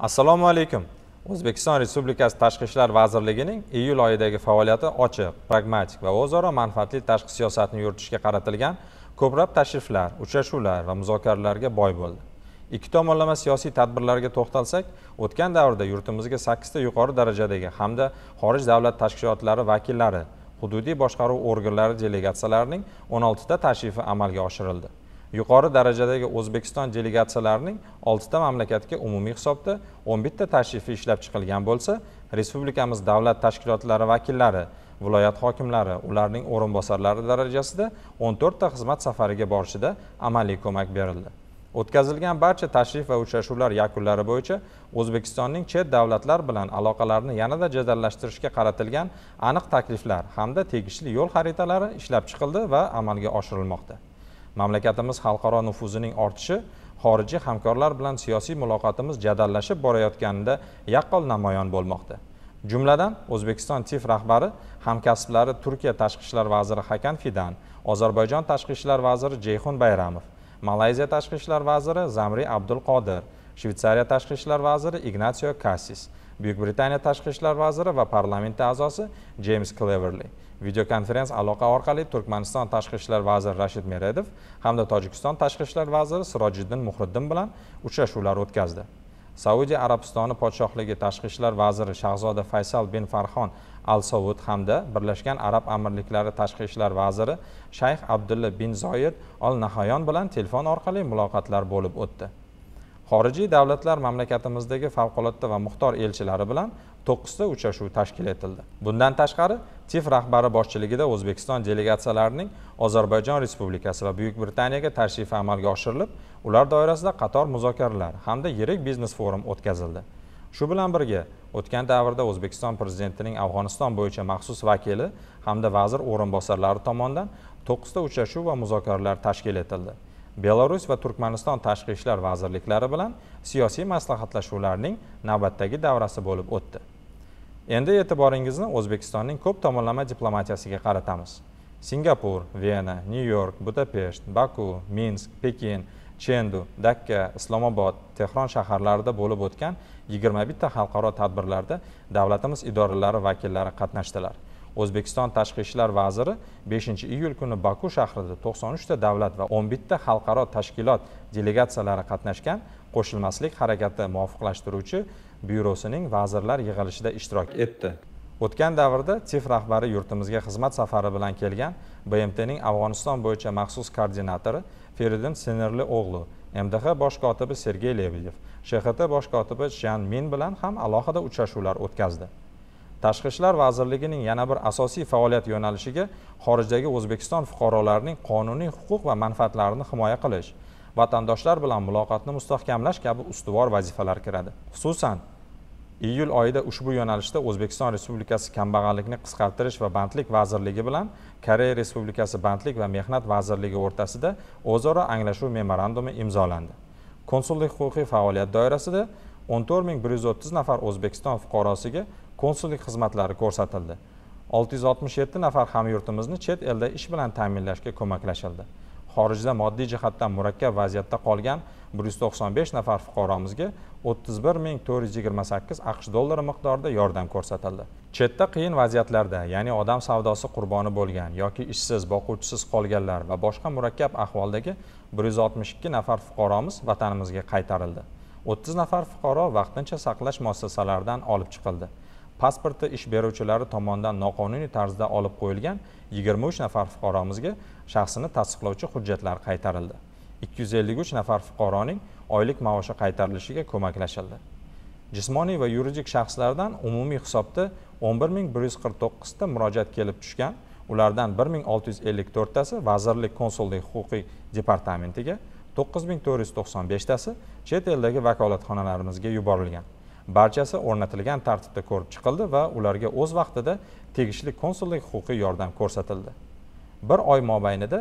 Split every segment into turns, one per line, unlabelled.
assalomu alaykum o'zbekiston respublikasi tashqi ishlar vazirligining iyul oyidagi faoliyati ochiq pragmatik va o'zaro manfaatli tashqi siyosatni yuritishga qaratilgan ko'plab tashriflar uchrashuvlar va muzokaralarga boy bo'ldi ikki tomonlama siyosiy tadbirlarga to'xtalsak o'tgan davrda yurtimizga sakkizta yuqori darajadagi hamda xorij davlat tashkilotlari vakillari hududiy boshqaruv organlari delegatsiyalarining 16 ta tashrifi amalga oshirildi yuqori darajadagi o'zbekiston delegatsiyalarining oltita mamlakatga umumiy hisobda o'n bitta tashrifi ishlab chiqilgan bo'lsa respublikamiz davlat tashkilotlari vakillari viloyat hokimlari ularning o'rinbosarlari darajasida o'n to'rtta xizmat safariga borishida amaliy ko'mak berildi o'tkazilgan barcha tashrif va uchrashuvlar yakunlari bo'yicha o'zbekistonning chet davlatlar bilan aloqalarni yanada jadallashtirishga qaratilgan aniq takliflar hamda tegishli yo'l xaritalari ishlab chiqildi va amalga oshirilmoqda mamlakatimiz xalqaro nufuzining ortishi xorijiy hamkorlar bilan siyosiy muloqotimiz jadallashib borayotganida yaqqol namoyon bo'lmoqda jumladan o'zbekiston tif rahbari hamkasblari turkiya tashqi ishlar vaziri hakan fidan ozarbayjon tashqi ishlar vaziri jeyxun bayramov malayziya tashqi ishlar vaziri zamri abdul qodir shvetsariya tashqi ishlar vaziri ignatio kassis buyuk britaniya tashqi ishlar vaziri va parlamenti a'zosi jeyms kleverli videokonferens aloqa orqali turkmaniston tashqi ishlar vaziri rashid meredov hamda tojikiston tashqi ishlar vaziri sirojiddin muhriddin bilan uchrashuvlar o'tkazdi saudiya arabistoni podshohligi tashqi ishlar vaziri shahzoda faysal bin farxon al sovud hamda birlashgan arab amirliklari tashqi ishlar vaziri shayx abdulla bin zoyid al nahayon bilan telefon orqali muloqotlar bo'lib o'tdi xorijiy davlatlar mamlakatimizdagi favqulodda va muxtor elchilari bilan to'qqizta uchrashuv tashkil etildi bundan tashqari tif rahbari boshchiligida o'zbekiston delegatsiyalarining ozarbayjon respublikasi va buyuk britaniyaga tashrifi amalga oshirilib ular doirasida qator muzokaralar hamda yirik biznes forum o'tkazildi shu bilan birga o'tgan davrda o'zbekiston prezidentining afg'oniston bo'yicha maxsus vakili hamda vazir o'rinbosarlari tomonidan to'qqizta uchrashuv va muzokaralar tashkil etildi belarus va turkmaniston tashqi ishlar vazirliklari bilan siyosiy maslahatlashuvlarning navbatdagi davrasi bo'lib o'tdi endi e'tiboringizni o'zbekistonning ko'p tomonlama diplomatiyasiga qaratamiz singapur vena nyu york budapesht baku minsk pekin chendu dakka islomobod tehron shaharlarida bo'lib o'tgan 21 ta xalqaro tadbirlarda davlatimiz idoralari vakillari qatnashdilar o'zbekiston tashqi ishlar vaziri 5 iyul kuni baku shahrida 93 ta davlat va 11 ta xalqaro tashkilot delegatsiyalari qatnashgan qo'shilmaslik harakati muvofiqlashtiruvchi byurosining vazirlar yig'ilishida ishtirok etdi o'tgan davrda tif rahbari yurtimizga xizmat safari bilan kelgan bmtning afg'oniston bo'yicha maxsus koordinatori Feridun sinirli o'g'li mdh bosh kotibi sergey lebedev shxt bosh kotibi jan min bilan ham alohida uchrashuvlar o'tkazdi tashqi ishlar vazirligining yana bir asosiy faoliyat yo'nalishiga xorijdagi o'zbekiston fuqarolarining qonuniy huquq va manfaatlarini himoya qilish vatandoshlar bilan muloqotni mustahkamlash kabi ustuvor vazifalar kiradi xususan iyul oyida ushbu yo'nalishda o'zbekiston respublikasi kambag'allikni qisqartirish va bandlik vazirligi bilan koreya respublikasi bandlik va mehnat vazirligi o'rtasida o'zaro anglashuv memorandumi imzolandi konsullik huquqiy faoliyat doirasida o'n to'rt ming bir yuz o'ttiz nafar o'zbekiston fuqarosiga konsullik xizmatlari ko'rsatildi 667 nafar hamyurtimizni chet elda ish bilan ta'minlashga ko'maklashildi xorijda moddiy jihatdan murakkab vaziyatda qolgan 195 nafar fuqaromizga 31428 aqsh dollari miqdorida yordam ko'rsatildi chetda qiyin vaziyatlarda ya'ni odam savdosi qurboni bo'lgan yoki ishsiz boquvchisiz qolganlar va boshqa murakkab ahvoldagi 162 nafar fuqaromiz vatanimizga qaytarildi 30 nafar fuqaro vaqtincha saqlash muassasalaridan olib chiqildi pasporti ish beruvchilari tomonidan noqonuniy tarzda olib qo'yilgan 23 nafar fuqaromizga shaxsini tasdiqlovchi hujjatlar qaytarildi 253 nafar fuqaroning oylik maoshi qaytarilishiga ko'maklashildi jismoniy va yuridik shaxslardan umumiy hisobda 11149 ta murojaat kelib tushgan ulardan 1654 tasi vazirlik konsullik huquqiy departamentiga 9495 tasi chet eldagi vakolatxonalarimizga yuborilgan barchasi o'rnatilgan tartibda ko'rib chiqildi va ularga o'z vaqtida tegishli konsullik huquqiy yordam ko'rsatildi bir oy mobaynida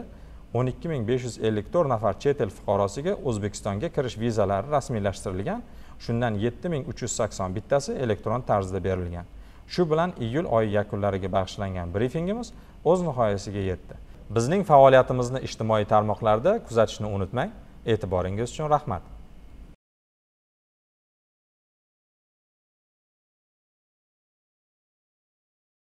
12554 nafar chet el fuqarosiga o'zbekistonga kirish vizalari rasmiylashtirilgan shundan 7381 bittasi elektron tarzda berilgan shu bilan iyul oyi yakunlariga bag'ishlangan brifingimiz o'z nihoyasiga yetdi bizning faoliyatimizni ijtimoiy tarmoqlarda kuzatishni unutmang e'tiboringiz uchun rahmat